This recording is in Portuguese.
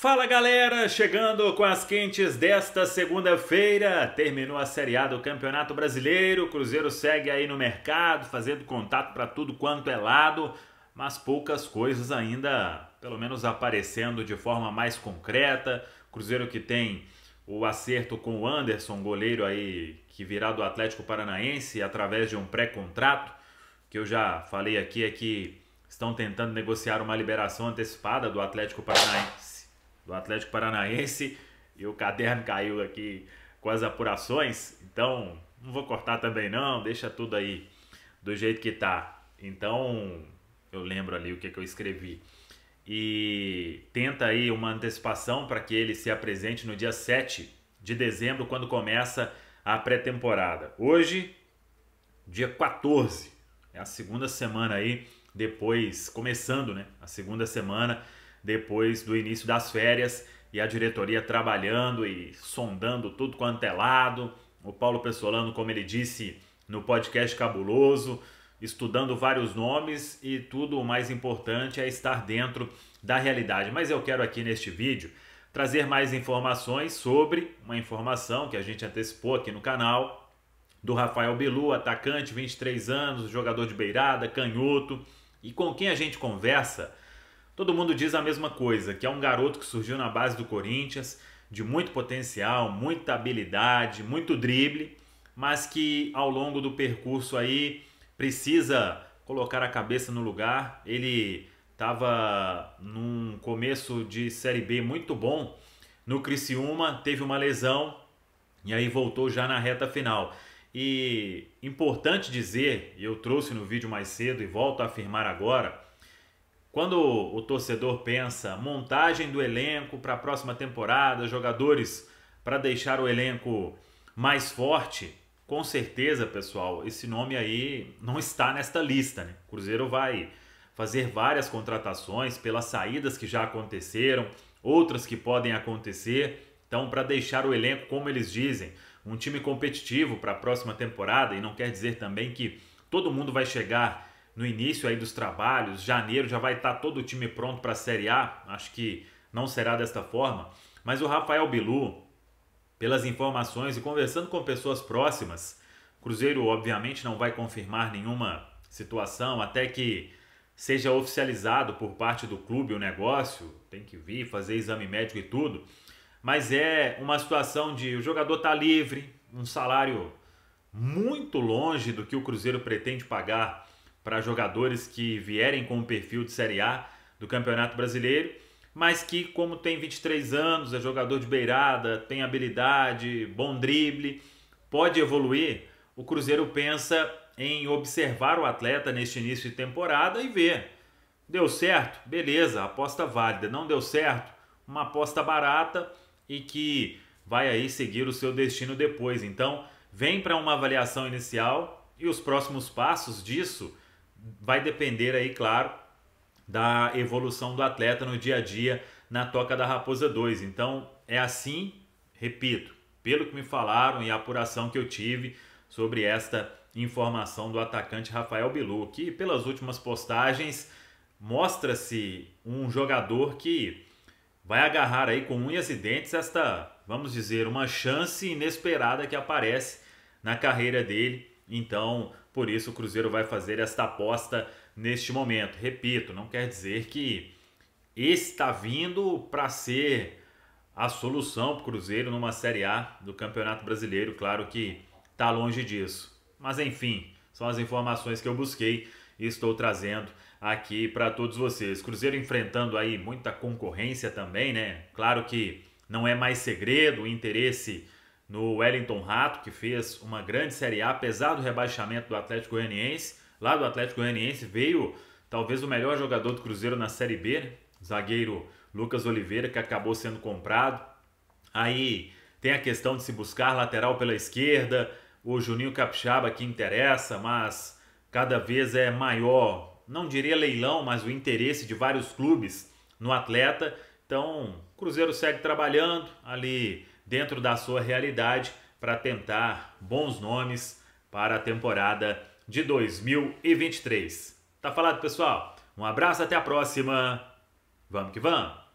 Fala galera, chegando com as quentes desta segunda-feira. Terminou a Série A do Campeonato Brasileiro. O Cruzeiro segue aí no mercado, fazendo contato para tudo quanto é lado, mas poucas coisas ainda, pelo menos aparecendo de forma mais concreta. Cruzeiro que tem o acerto com o Anderson, goleiro aí que virá do Atlético Paranaense através de um pré-contrato, que eu já falei aqui é que estão tentando negociar uma liberação antecipada do Atlético Paranaense do Atlético Paranaense e o caderno caiu aqui com as apurações, então não vou cortar também não, deixa tudo aí do jeito que tá. Então eu lembro ali o que, que eu escrevi. E tenta aí uma antecipação para que ele se apresente no dia 7 de dezembro, quando começa a pré-temporada. Hoje, dia 14, é a segunda semana aí, depois, começando né, a segunda semana depois do início das férias e a diretoria trabalhando e sondando tudo quanto é lado. O Paulo Pessolano, como ele disse no podcast Cabuloso, estudando vários nomes e tudo o mais importante é estar dentro da realidade. Mas eu quero aqui neste vídeo trazer mais informações sobre uma informação que a gente antecipou aqui no canal do Rafael Bilu, atacante, 23 anos, jogador de beirada, canhoto, e com quem a gente conversa Todo mundo diz a mesma coisa, que é um garoto que surgiu na base do Corinthians, de muito potencial, muita habilidade, muito drible, mas que ao longo do percurso aí precisa colocar a cabeça no lugar. Ele estava num começo de Série B muito bom no Criciúma, teve uma lesão e aí voltou já na reta final. E importante dizer, eu trouxe no vídeo mais cedo e volto a afirmar agora, quando o torcedor pensa montagem do elenco para a próxima temporada, jogadores para deixar o elenco mais forte, com certeza, pessoal, esse nome aí não está nesta lista. Né? O Cruzeiro vai fazer várias contratações pelas saídas que já aconteceram, outras que podem acontecer. Então, para deixar o elenco, como eles dizem, um time competitivo para a próxima temporada, e não quer dizer também que todo mundo vai chegar no início aí dos trabalhos, janeiro já vai estar tá todo o time pronto para a Série A, acho que não será desta forma, mas o Rafael Bilu, pelas informações e conversando com pessoas próximas, Cruzeiro obviamente não vai confirmar nenhuma situação até que seja oficializado por parte do clube o negócio, tem que vir, fazer exame médico e tudo, mas é uma situação de o jogador está livre, um salário muito longe do que o Cruzeiro pretende pagar para jogadores que vierem com o perfil de Série A do Campeonato Brasileiro, mas que, como tem 23 anos, é jogador de beirada, tem habilidade, bom drible, pode evoluir. O Cruzeiro pensa em observar o atleta neste início de temporada e ver. Deu certo? Beleza, aposta válida. Não deu certo? Uma aposta barata e que vai aí seguir o seu destino depois. Então, vem para uma avaliação inicial e os próximos passos disso vai depender aí, claro, da evolução do atleta no dia a dia na Toca da Raposa 2. Então, é assim, repito, pelo que me falaram e a apuração que eu tive sobre esta informação do atacante Rafael Bilu, que pelas últimas postagens mostra-se um jogador que vai agarrar aí com unhas e dentes esta, vamos dizer, uma chance inesperada que aparece na carreira dele. Então, por isso o Cruzeiro vai fazer esta aposta neste momento. Repito, não quer dizer que está vindo para ser a solução para o Cruzeiro numa Série A do Campeonato Brasileiro. Claro que está longe disso. Mas enfim, são as informações que eu busquei e estou trazendo aqui para todos vocês. Cruzeiro enfrentando aí muita concorrência também, né? Claro que não é mais segredo o interesse no Wellington Rato, que fez uma grande Série A, apesar do rebaixamento do Atlético Goianiense. Lá do Atlético Goianiense veio talvez o melhor jogador do Cruzeiro na Série B, né? zagueiro Lucas Oliveira, que acabou sendo comprado. Aí tem a questão de se buscar lateral pela esquerda, o Juninho Capixaba que interessa, mas cada vez é maior, não diria leilão, mas o interesse de vários clubes no atleta. Então, o Cruzeiro segue trabalhando ali dentro da sua realidade para tentar bons nomes para a temporada de 2023. Tá falado, pessoal? Um abraço, até a próxima. Vamos que vamos!